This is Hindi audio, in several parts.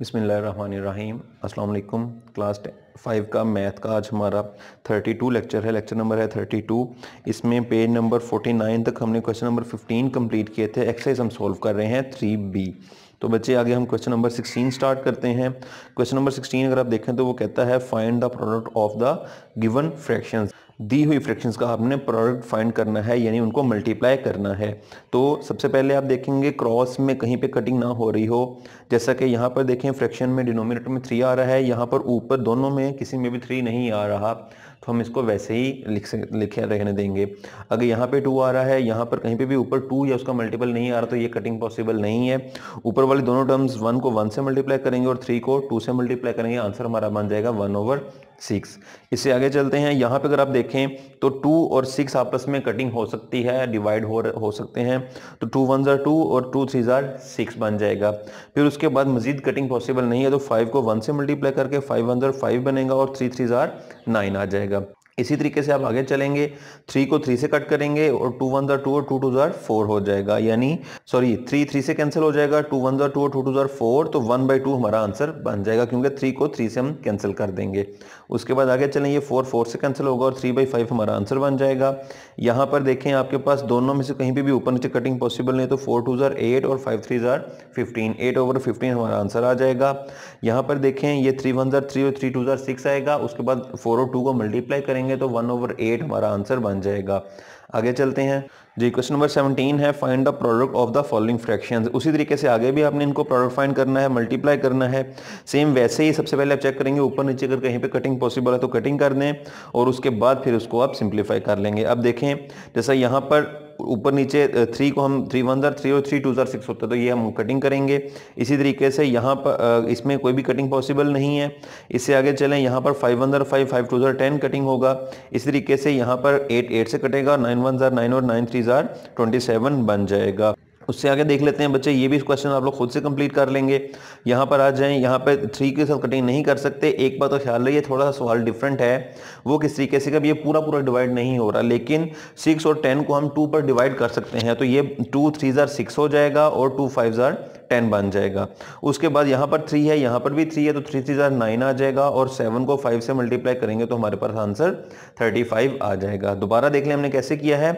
बिसमीम अल्लाम क्लास फाइव का मैथ का आज हमारा थर्टी टू लेक्चर है लेक्चर नंबर है थर्टी टू इसमें पेज नंबर फोर्टी नाइन तक हमने क्वेश्चन नंबर फिफ्टीन कंप्लीट किए थे एक्सरसाइज हम सॉल्व कर रहे हैं थ्री बी तो बच्चे आगे हम क्वेश्चन नंबर सिक्सटीन स्टार्ट करते हैं क्वेश्चन नंबर सिक्सटीन अगर आप देखें तो वो कहता है find the product of the given fractions दी हुई फ्रैक्शंस का हमने प्रोडक्ट फाइंड करना है यानी उनको मल्टीप्लाई करना है तो सबसे पहले आप देखेंगे क्रॉस में कहीं पे कटिंग ना हो रही हो जैसा कि यहाँ पर देखें फ्रैक्शन में डिनोमिनेटर में थ्री आ रहा है यहाँ पर ऊपर दोनों में किसी में भी थ्री नहीं आ रहा तो हम इसको वैसे ही लिख लिखे रहने देंगे अगर यहाँ पर टू आ रहा है यहाँ पर कहीं पर भी ऊपर टू या उसका मल्टीपल नहीं आ रहा तो ये कटिंग पॉसिबल नहीं है ऊपर वाले दोनों टर्म्स वन को वन से मल्टीप्लाई करेंगे और थ्री को टू से मल्टीप्लाई करेंगे आंसर हमारा बन जाएगा वन ओवर सिक्स इससे आगे चलते हैं यहाँ पे अगर आप देखें तो टू और सिक्स आपस में कटिंग हो सकती है डिवाइड हो हो सकते हैं तो टू वन ज़ार टू और टू थ्री ज़ार सिक्स बन जाएगा फिर उसके बाद मजीद कटिंग पॉसिबल नहीं है तो फाइव को वन से मल्टीप्लाई करके फाइव वन ज़ार फाइव बनेगा और थ्री थ्री ज़ार नाइन आ जाएगा इसी तरीके से आप आगे चलेंगे थ्री को थ्री से कट करेंगे और टू वन ज़ार टू और टू टू ज़ार फोर हो जाएगा यानी सॉरी थ्री थ्री से कैंसिल हो जाएगा टू वन ज़ार टू और टू टू ज़ार फोर तो वन बाई टू हमारा आंसर बन जाएगा क्योंकि थ्री को थ्री से हम कैंसिल कर देंगे उसके बाद आगे चलें ये फोर फोर से कैंसिल होगा और थ्री बाई फाइव हमारा आंसर बन जाएगा यहाँ पर देखें आपके पास दोनों में से कहीं भी ऊपर नीचे कटिंग पॉसिबल नहीं तो फोर टू ज़ार एट और फाइव थ्री ज़ार फिफ्टीन एट ओवर फिफ्टीन हमारा आंसर आ जाएगा यहाँ पर देखें ये थ्री वन ज़ार थ्री और थ्री टू ज़ार सिक्स आएगा उसके बाद फोर और टू को मल्टीप्लाई करेंगे करेंगे तो वन ओवर एट हमारा आंसर बन जाएगा आगे चलते हैं जी क्वेश्चन नंबर सेवनटीन है find the product of the following fraction उसी तरीके से आगे भी आपने इनको प्रोडक्ट फाइंड करना है मल्टीप्लाई करना है सेम वैसे ही सबसे पहले आप चेक करेंगे ऊपर नीचे अगर कहीं पे कटिंग पॉसिबल है तो कटिंग कर दें और उसके बाद फिर उसको आप सिंप्लीफाई कर लेंगे अब देखें जैसा यहाँ पर ऊपर नीचे थ्री को हम थ्री वन ज़र थ्री और थ्री टू ज़र सिक्स होता है तो ये हम कटिंग करेंगे इसी तरीके से यहाँ पर इसमें कोई भी कटिंग पॉसिबल नहीं है इससे आगे चलें यहाँ पर फाइव वन ज़र फाइव फाइव टू ज़र टेन कटिंग होगा इसी तरीके से यहाँ पर एट एट से कटेगा नाइन वन ज़र नाइन और नाइन थ्री ज़र ट्वेंटी सेवन बन जाएगा उससे आगे देख लेते हैं बच्चे ये भी क्वेश्चन आप लोग खुद से कंप्लीट कर लेंगे यहाँ पर आ जाएं यहाँ पर थ्री के साथ कटिंग नहीं कर सकते एक बात तो ख्याल रही है थोड़ा सा सवाल डिफरेंट है वो किस तरीके से कब ये पूरा पूरा डिवाइड नहीं हो रहा लेकिन सिक्स और टेन को हम टू पर डिवाइड कर सकते हैं तो ये टू थ्री ज़ार सिक्स हो जाएगा और टू फाइव ज़ार टेन बन जाएगा उसके बाद यहाँ पर थ्री है यहाँ पर भी थ्री है तो थ्री थ्री ज़ार नाइन आ जाएगा और सेवन को फाइव से मल्टीप्लाई करेंगे तो हमारे पास आंसर थर्टी फाइव आ जाएगा दोबारा देख लें हमने कैसे किया है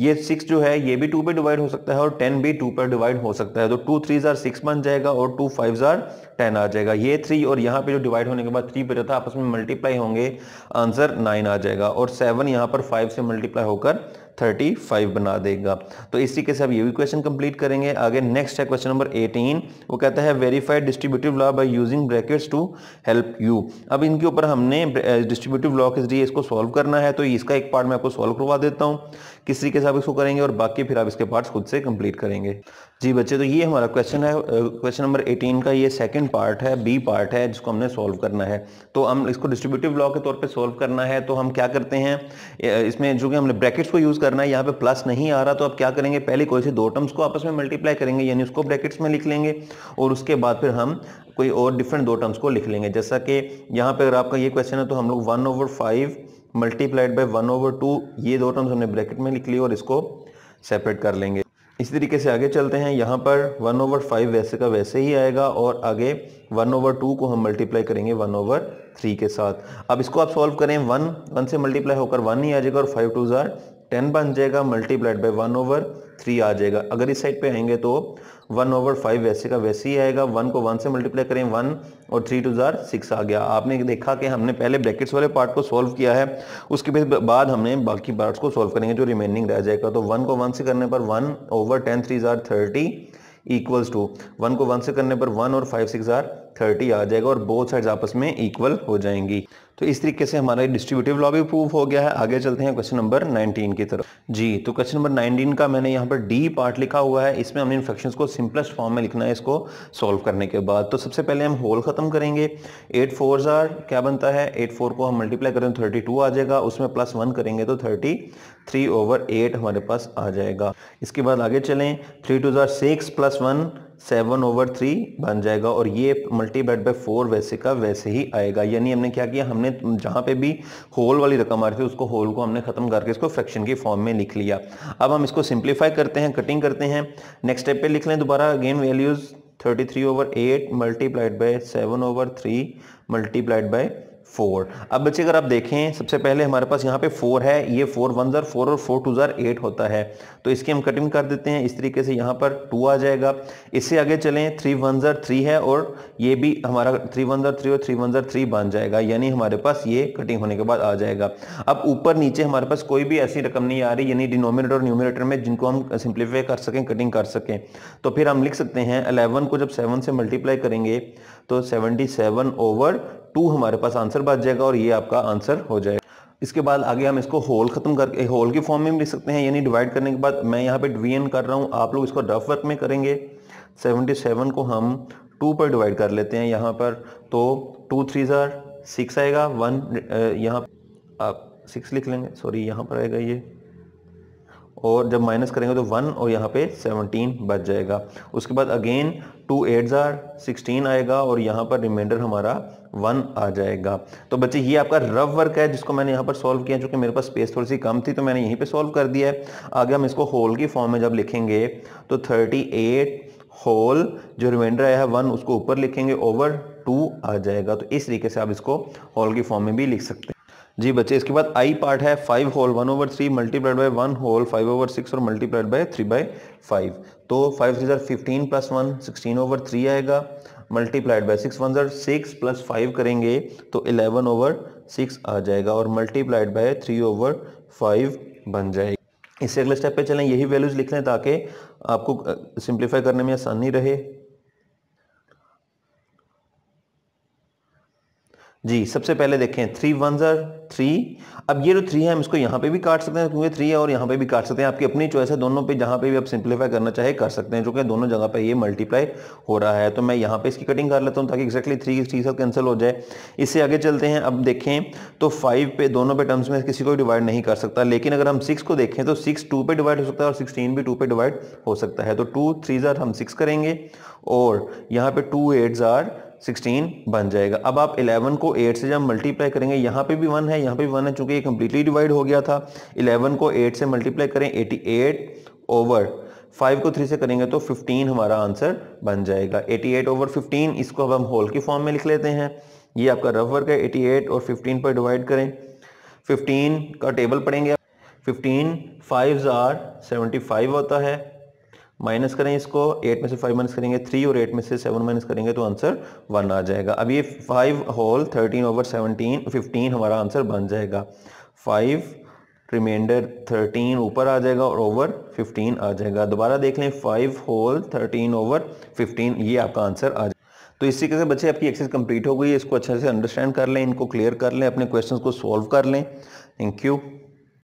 ये सिक्स जो है ये भी टू पर डिवाइड हो सकता है और टेन भी टू पर डिवाइड हो सकता है तो टू थ्री ज़ार सिक्स बन जाएगा और टू फाइव ज़ार टेन आ जाएगा ये थ्री और यहाँ पे जो डिवाइड होने के बाद थ्री बचा था आपस में मल्टीप्लाई होंगे आंसर नाइन आ जाएगा और सेवन यहाँ पर फाइव से मल्टीप्लाई होकर 35 बना देगा तो इस तरीके से आप ये भी क्वेश्चन कंप्लीट करेंगे आगे नेक्स्ट है क्वेश्चन नंबर 18 वो कहता है verified distributive law by using brackets to help you अब इनके ऊपर हमने डिस्ट्रीब्यूटिव लॉ के जरिए इसको सॉल्व करना है तो इसका एक पार्ट मैं आपको सॉल्व करवा देता हूँ किस तरीके से आप इसको करेंगे और बाकी फिर आप इसके पार्ट्स खुद से कंप्लीट करेंगे जी बच्चे तो ये हमारा क्वेश्चन है क्वेश्चन नंबर 18 का ये सेकंड पार्ट है बी पार्ट है जिसको हमने सॉल्व करना है तो हम इसको डिस्ट्रीब्यूटिव लॉ के तौर पे सॉल्व करना है तो हम क्या करते हैं इसमें जो कि हमने ब्रैकेट्स को यूज़ करना है यहाँ पे प्लस नहीं आ रहा तो आप क्या करेंगे पहले कोई से दो टर्म्स को आपस में मल्टीप्लाई करेंगे यानी उसको ब्रैकेट्स में लिख लेंगे और उसके बाद फिर हम कोई और डिफरेंट दो टर्म्स को लिख लेंगे जैसा कि यहाँ पर अगर आपका ये क्वेश्चन है तो हम लोग one over five multiplied by one over two ये दो टर्म्स हमने ब्रैकेट में लिख ली और इसको सेपरेट कर लेंगे इसी तरीके से आगे चलते हैं यहाँ पर वन ओवर फाइव वैसे का वैसे ही आएगा और आगे वन ओवर टू को हम मल्टीप्लाई करेंगे वन ओवर थ्री के साथ अब इसको आप सॉल्व करें वन वन से मल्टीप्लाई होकर वन ही आ जाएगा और फाइव टू ज़ार टेन बन जाएगा multiplied by one over three आ जाएगा अगर इस साइड पे आएंगे तो वन ओवर फाइव वैसे का वैसे ही आएगा वन को वन से मल्टीप्लाई करें वन और थ्री टू जार सिक्स आ गया आपने देखा कि हमने पहले ब्रैकेट्स वाले पार्ट को सॉल्व किया है उसके बाद हमने बाकी पार्ट्स को सॉल्व करेंगे जो रिमेनिंग रह जाएगा तो वन को वन से करने पर वन ओवर टेन थ्री जार थर्टी इक्वल्स टू वन को वन से करने पर वन और फाइव सिक्स जार थर्टी आ जाएगा और बोथ साइड्स आपस में इक्वल हो जाएंगी तो इस तरीके से हमारा डिस्ट्रीब्यूटिव लॉ भी प्रूव हो गया है आगे चलते हैं क्वेश्चन नंबर 19 की तरफ जी तो क्वेश्चन नंबर 19 का मैंने यहाँ पर डी पार्ट लिखा हुआ है इसमें हमने इन्फेक्शन को सिंपलेस्ट फॉर्म में लिखना है इसको सॉल्व करने के बाद तो सबसे पहले हम होल ख़त्म करेंगे एट फोर आर क्या बनता है एट फोर को हम मल्टीप्लाई करें तो थर्टी आ जाएगा उसमें प्लस वन करेंगे तो थर्टी थ्री ओवर एट हमारे पास आ जाएगा इसके बाद आगे चलें थ्री टू ज़ार six plus one seven over three बन जाएगा और ये मल्टीप्लाइड बाई फोर वैसे का वैसे ही आएगा यानी हमने क्या किया हमने हमने जहाँ पे भी होल वाली रकम आ रही थी उसको होल को हमने ख़त्म करके इसको फ्रैक्शन की फॉर्म में लिख लिया अब हम इसको सिंप्लीफाई करते हैं कटिंग करते हैं नेक्स्ट स्टेप पे लिख लें दोबारा again values thirty three over eight multiplied by seven over three multiplied by four अब बच्चे अगर आप देखें सबसे पहले हमारे पास यहाँ पे फोर है ये फोर वन ज़र फोर और फोर टू ज़र एट होता है तो इसकी हम कटिंग कर देते हैं इस तरीके से यहाँ पर टू आ जाएगा इससे आगे चलें थ्री वन ज़र थ्री है और ये भी हमारा थ्री वन ज़र थ्री और थ्री वन ज़र थ्री बन जाएगा यानी हमारे पास ये कटिंग होने के बाद आ जाएगा अब ऊपर नीचे हमारे पास कोई भी ऐसी रकम नहीं आ रही यानी डिनोमिनेटर और न्यूमिनेटर में जिनको हम सिंप्लीफाई कर सकें कटिंग कर सकें तो फिर हम लिख सकते हैं अलेवन को जब सेवन से मल्टीप्लाई करेंगे तो 77 ओवर टू हमारे पास आंसर बच जाएगा और ये आपका आंसर हो जाएगा इसके बाद आगे हम इसको होल खत्म करके होल की फॉर्म में भी लिख सकते हैं यानी डिवाइड करने के बाद मैं यहाँ पे डिवीजन कर रहा हूँ आप लोग इसको रफ वर्क में करेंगे 77 को हम टू पर डिवाइड कर लेते हैं यहाँ पर तो टू थ्री ज़ार सिक्स आएगा वन यहाँ आप सिक्स लिख लेंगे सॉरी यहाँ पर आएगा ये और जब माइनस करेंगे तो वन और यहाँ पे सेवनटीन बच जाएगा उसके बाद अगेन टू एट ज़ार सिक्सटीन आएगा और यहाँ पर रिमाइंडर हमारा वन आ जाएगा तो बच्चे ये आपका रफ वर्क है जिसको मैंने यहाँ पर सॉल्व किया चूँकि मेरे पास स्पेस थोड़ी सी कम थी तो मैंने यहीं पे सॉल्व कर दिया है आगे हम इसको होल की फॉर्म में जब लिखेंगे तो थर्टी एट होल जो रिमाइंडर आया है वन उसको ऊपर लिखेंगे ओवर टू आ जाएगा तो इस तरीके से आप इसको होल की फॉर्म में भी लिख सकते हैं जी बच्चे इसके बाद आई पार्ट है five whole one over three multiplied by one whole five over six और multiplied by three by five तो फाइव थ्री ज़र fifteen plus one sixteen over three आएगा मल्टीप्लाइड बाई सिक्स वन ज़र सिक्स प्लस फाइव करेंगे तो इलेवन ओवर सिक्स आ जाएगा और multiplied by three over five बन जाएगी इससे अगले स्टेप पे चलें यही वैल्यूज़ लिख लें ताकि आपको सिंप्लीफाई करने में आसानी रहे जी सबसे पहले देखें थ्री वन ज़र थ्री अब ये जो थ्री है हम इसको यहाँ पे भी काट सकते हैं क्योंकि थ्री है और यहाँ पे भी काट सकते हैं आपकी अपनी चॉइस है दोनों पे जहाँ पे भी आप सिंप्लीफाई करना चाहे कर सकते हैं जो कि दोनों जगह पे ये मल्टीप्लाई हो रहा है तो मैं यहाँ पे इसकी कटिंग कर लेता हूँ ताकि एक्जैक्टली थ्री थ्री सब कैंसिल हो जाए इससे आगे चलते हैं अब देखें तो फाइव पे दोनों पे टर्म्स में किसी को भी डिवाइड नहीं कर सकता लेकिन अगर हम सिक्स को देखें तो सिक्स टू पर डिवाइड हो सकता है और सिक्सटीन भी टू पर डिवाइड हो सकता है तो टू थ्री ज़ार हम सिक्स करेंगे और यहाँ पे टू एट ज़ार 16 बन जाएगा अब आप 11 को 8 से जब मल्टीप्लाई करेंगे यहाँ पे भी 1 है यहाँ पे भी 1 है चूंकि ये कम्प्लीटली डिवाइड हो गया था 11 को 8 से मल्टीप्लाई करें 88 ओवर 5 को 3 से करेंगे तो 15 हमारा आंसर बन जाएगा 88 ओवर 15 इसको अब हम होल की फॉर्म में लिख लेते हैं ये आपका रफ वर्क है एट और फिफ्टीन पर डिवाइड करें फिफ्टीन का टेबल पढ़ेंगे फिफ्टीन फाइव आर फाइव होता है माइनस करें इसको एट में से फाइव माइनस करेंगे थ्री और एट में से सेवन माइनस करेंगे तो आंसर वन आ जाएगा अब ये five whole thirteen over seventeen fifteen हमारा आंसर बन जाएगा फाइव रिमाइंडर थर्टीन ऊपर आ जाएगा और ओवर फिफ्टीन आ जाएगा दोबारा देख लें five whole thirteen over fifteen ये आपका आंसर आ जाएगा तो इस तरीके से बच्चे आपकी एक्सरसाइज कंप्लीट हो गई इसको अच्छे से अंडरस्टैंड कर लें इनको क्लियर कर लें अपने क्वेश्चंस को सॉल्व कर लें थैंक यू